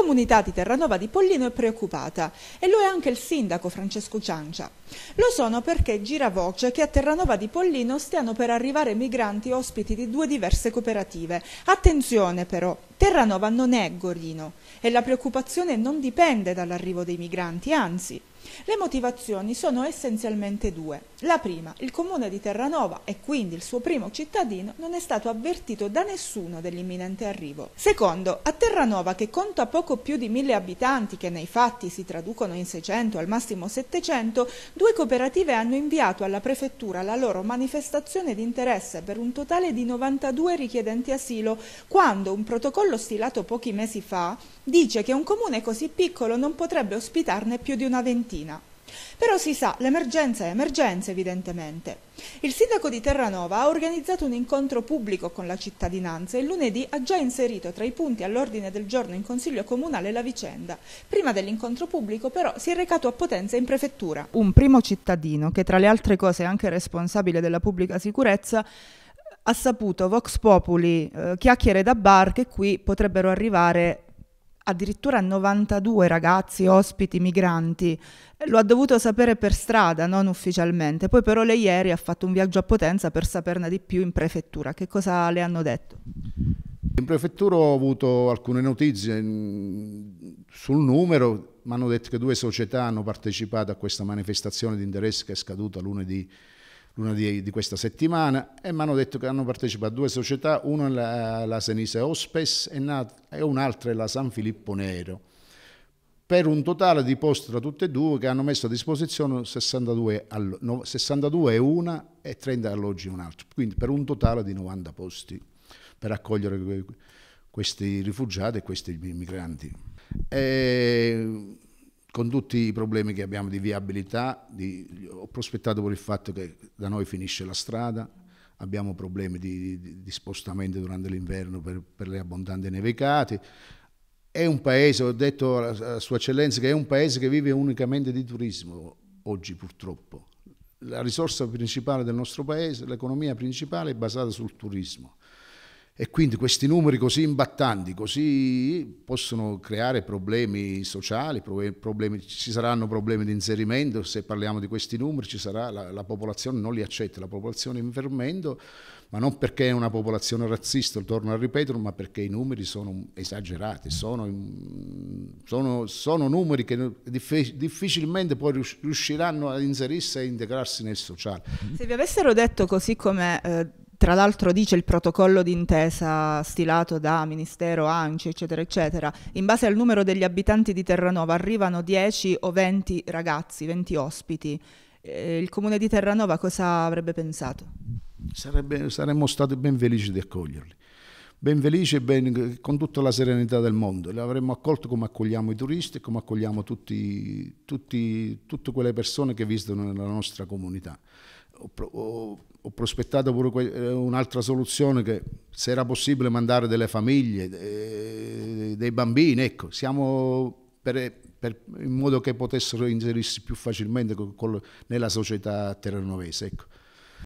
comunità di Terranova di Pollino è preoccupata e lo è anche il sindaco Francesco Ciancia. Lo sono perché gira voce che a Terranova di Pollino stiano per arrivare migranti ospiti di due diverse cooperative. Attenzione però, Terranova non è Gorino e la preoccupazione non dipende dall'arrivo dei migranti, anzi le motivazioni sono essenzialmente due. La prima, il comune di Terranova e quindi il suo primo cittadino non è stato avvertito da nessuno dell'imminente arrivo. Secondo, a Terranova che conta poco più di mille abitanti che nei fatti si traducono in 600 al massimo 700, due cooperative hanno inviato alla prefettura la loro manifestazione di interesse per un totale di 92 richiedenti asilo quando un protocollo stilato pochi mesi fa dice che un comune così piccolo non potrebbe ospitarne più di una ventina Fiorentina. Però si sa, l'emergenza è emergenza evidentemente. Il sindaco di Terranova ha organizzato un incontro pubblico con la cittadinanza e lunedì ha già inserito tra i punti all'ordine del giorno in Consiglio Comunale la vicenda. Prima dell'incontro pubblico però si è recato a Potenza in prefettura. Un primo cittadino che tra le altre cose è anche responsabile della pubblica sicurezza ha saputo Vox Populi, eh, chiacchiere da bar, che qui potrebbero arrivare addirittura 92 ragazzi ospiti migranti. Lo ha dovuto sapere per strada, non ufficialmente. Poi però lei ieri ha fatto un viaggio a Potenza per saperne di più in prefettura. Che cosa le hanno detto? In prefettura ho avuto alcune notizie mm, sul numero, mi hanno detto che due società hanno partecipato a questa manifestazione di interesse che è scaduta lunedì lunedì di questa settimana e mi hanno detto che hanno partecipato due società, una è la, la Senise Hospes e, un'altra è la San Filippo Nero, per un totale di posti tra tutte e due che hanno messo a disposizione 62, all, no, 62 una e 30 alloggi un altro, quindi per un totale di 90 posti per accogliere questi rifugiati e questi migranti. E, con tutti i problemi che abbiamo di viabilità, di, ho prospettato per il fatto che da noi finisce la strada, abbiamo problemi di, di, di spostamento durante l'inverno per, per, le abbondanti nevicate. È un paese, ho detto a Sua Eccellenza, che è un paese che vive unicamente di turismo oggi purtroppo. La risorsa principale del nostro paese, l'economia principale è basata sul turismo. E quindi questi numeri così imbattanti, così possono creare problemi sociali, problemi, ci saranno problemi di inserimento, se parliamo di questi numeri ci sarà, la, la popolazione non li accetta, la popolazione è in fermento, ma non perché è una popolazione razzista, torno a ripetere, ma perché i numeri sono esagerati, sono, sono, sono numeri che difficilmente poi riusciranno ad inserirsi e integrarsi nel sociale. Se vi avessero detto così come... Eh, tra l'altro dice il protocollo d'intesa stilato da Ministero, ANCI, eccetera, eccetera, in base al numero degli abitanti di Terranova arrivano 10 o 20 ragazzi, 20 ospiti. Eh, il comune di Terranova cosa avrebbe pensato? Sarebbe, saremmo stati ben felici di accoglierli, ben felici e ben, con tutta la serenità del mondo. Li avremmo accolti come accogliamo i turisti, e come accogliamo tutti, tutti, tutte quelle persone che visitano nella nostra comunità ho, ho, prospettato pure eh, un'altra soluzione che se era possibile mandare delle famiglie, dei bambini, ecco, siamo per, per, in modo che potessero inserirsi più facilmente con, con, nella società terranovese. Ecco.